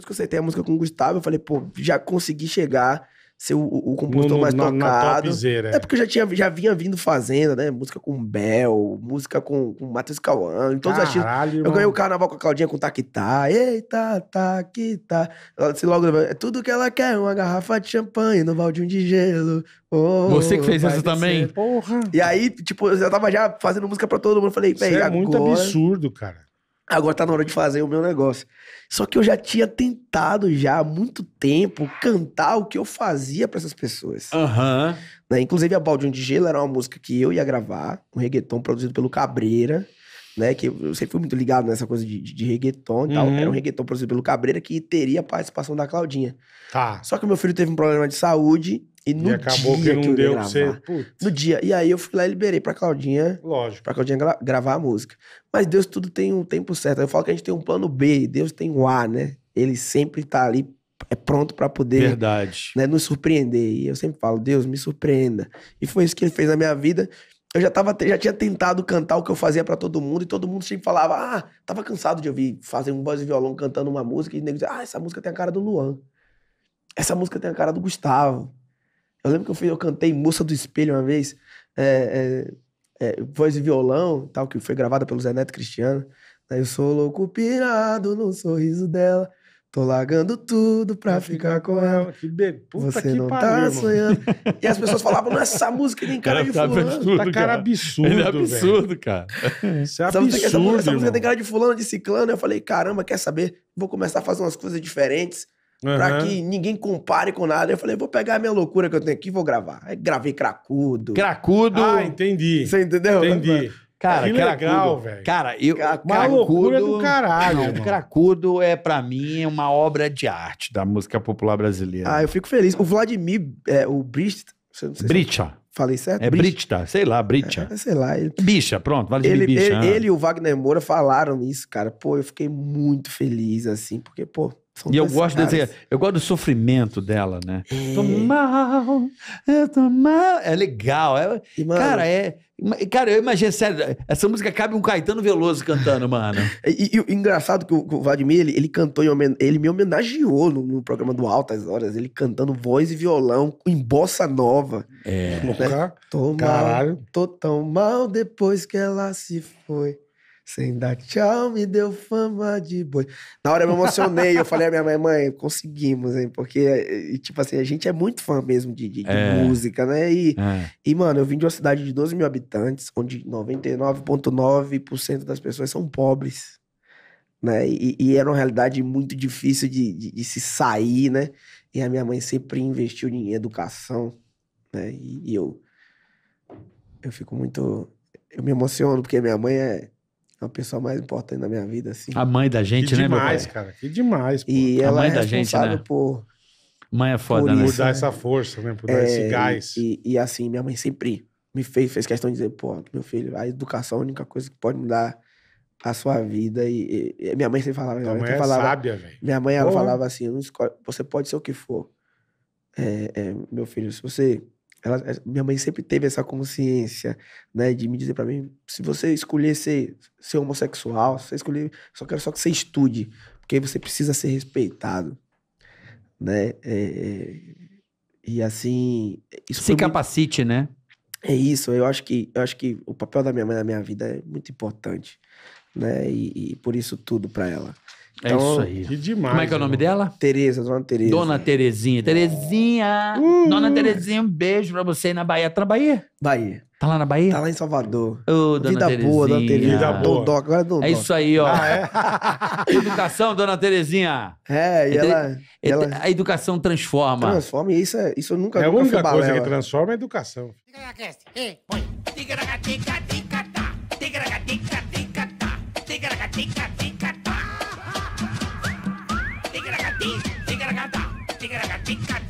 Depois que eu acertei a música com o Gustavo, eu falei, pô, já consegui chegar, ser o, o compositor no, mais tocado. Na é. é. porque eu já, tinha, já vinha vindo fazendo, né? Música com Bel, música com, com Matheus Cauã, em todos Caralho, os artistas. Eu ganhei o carnaval com a Claudinha com Taquitá. Eita, Taquitá. Ela disse logo, é tudo que ela quer, uma garrafa de champanhe no baldinho de gelo. Oh, Você que fez isso também? Porra. E aí, tipo, eu tava já fazendo música pra todo mundo. Falei, é agora é agora... muito absurdo, cara. Agora tá na hora de fazer o meu negócio. Só que eu já tinha tentado já há muito tempo cantar o que eu fazia para essas pessoas. Uhum. Né? Inclusive a Baldinho de Gelo era uma música que eu ia gravar, um reggaeton produzido pelo Cabreira né? Que eu sempre fui muito ligado nessa coisa de, de, de reggaeton e uhum. tal. Era um reggaeton produzido pelo Cabreira que teria a participação da Claudinha. Tá. Só que o meu filho teve um problema de saúde e no e acabou dia que não que eu deu gravar, você... No dia. E aí eu fui lá e liberei pra Claudinha. Lógico. Pra Claudinha gra gravar a música. Mas Deus tudo tem um tempo certo. Eu falo que a gente tem um plano B, Deus tem um A, né? Ele sempre tá ali é pronto para poder Verdade. Né, nos surpreender. E eu sempre falo, Deus, me surpreenda. E foi isso que ele fez na minha vida eu já, tava, já tinha tentado cantar o que eu fazia para todo mundo e todo mundo sempre falava, ah, tava cansado de ouvir fazer um voz e violão cantando uma música e nego dizia, ah, essa música tem a cara do Luan. Essa música tem a cara do Gustavo. Eu lembro que eu, fiz, eu cantei Moça do Espelho uma vez, é, é, é, voz e violão tal, que foi gravada pelo Zé Neto Cristiano. Eu sou louco pirado no sorriso dela. Tô largando tudo pra ficar com ela. Que be... Puta Você que não tá pariu, tá mano. sonhando. E as pessoas falavam, não, essa música tem cara, cara de tá fulano. Absurdo, tá cara absurdo, Ele é absurdo, cara. É. Isso é essa absurdo, música, essa, música, essa música tem cara de fulano, de ciclano. Eu falei, caramba, quer saber? Vou começar a fazer umas coisas diferentes uhum. pra que ninguém compare com nada. Eu falei, vou pegar a minha loucura que eu tenho aqui e vou gravar. Aí gravei Cracudo. Cracudo. Ah, entendi. Você entendeu? Entendi. Cara, que legal, velho. Cara, eu. Uma cracudo, loucura do caralho. Não, Cracudo é, para mim, uma obra de arte da música popular brasileira. Ah, eu fico feliz. O Vladimir, é, o Brist. Bricha. Falei certo? É Brita, sei lá, Brita. É, sei lá. Ele... Bicha, pronto, Vladimir ele, bicha. Ele, ah. ele e o Wagner Moura falaram isso, cara. Pô, eu fiquei muito feliz, assim, porque, pô, e eu gosto Desse, eu gosto do sofrimento dela, né? É. Tô mal, eu tô mal. É legal. É, e, mano, cara, é. Cara, eu imagino, sério, essa música cabe um Caetano Veloso cantando, mano. e, e, o engraçado que o, que o Vladimir, ele, ele cantou, homen... ele me homenageou no, no, programa do Altas Horas, ele cantando voz e violão em bossa nova. É. Né? Tô Caralho. mal, tô tão mal depois que ela se foi. Sem dar tchau, me deu fama de boi. Na hora eu me emocionei, eu falei a minha mãe, mãe, conseguimos, hein? Porque, tipo assim, a gente é muito fã mesmo de, de, é. de música, né? E, é. e, mano, eu vim de uma cidade de 12 mil habitantes, onde 99,9% das pessoas são pobres, né? E, e, era uma realidade muito difícil de, de, de, se sair, né? E a minha mãe sempre investiu em educação, né? E, e eu, eu fico muito... Eu me emociono, porque minha mãe é é uma pessoa mais importante da minha vida, assim. A mãe da gente, que né, demais, meu pai? cara. Que demais, pô. E a ela mãe é da gente, né? por... Mãe é foda, por né? Por dar né? essa força, né? Por dar é, esse gás. E, e, assim, minha mãe sempre me fez, fez questão de dizer, pô, meu filho, a educação é a única coisa que pode mudar a sua vida. E, e minha mãe sempre falava... Minha mãe, mãe é falava, sábia, velho. Minha mãe, ela falava assim, você pode ser o que for. É, é, meu filho, se você ela, eh, minha mãe sempre teve essa consciência, né, de me dizer para mim, se você escolher ser, ser homossexual, se você escolher, só quero só que você estude, porque você precisa ser respeitado, né? É, e assim, se capacite, muito... né? É isso. Eu acho que eu acho que o papel da minha mãe na minha vida é muito importante, né? E, e por isso tudo para ela. É então, isso aí. Que demais. Como é que é o nome irmão. dela? Tereza, dona Tereza. Dona Terezinha. Terezinha! Uh! Dona Terezinha, um beijo pra você aí na Bahia. Tá na Bahia? Bahia. Tá lá na Bahia? Tá lá em Salvador. Ô, dona Vida Terezinha. boa, dona Terezinha. Vida boa. Dodó, agora é Dodó. É isso aí, ó. Ah, é? Educação, dona Terezinha. É, e Entre- ela, ela A educação transforma. transforma, e isso, é, isso eu nunca É a nunca única fui coisa que balela. transforma é a educação. Tigra-ga-tica-tica-tá. Tica ga tica tica tá Tigra-ga-tica-tica-tá. chica,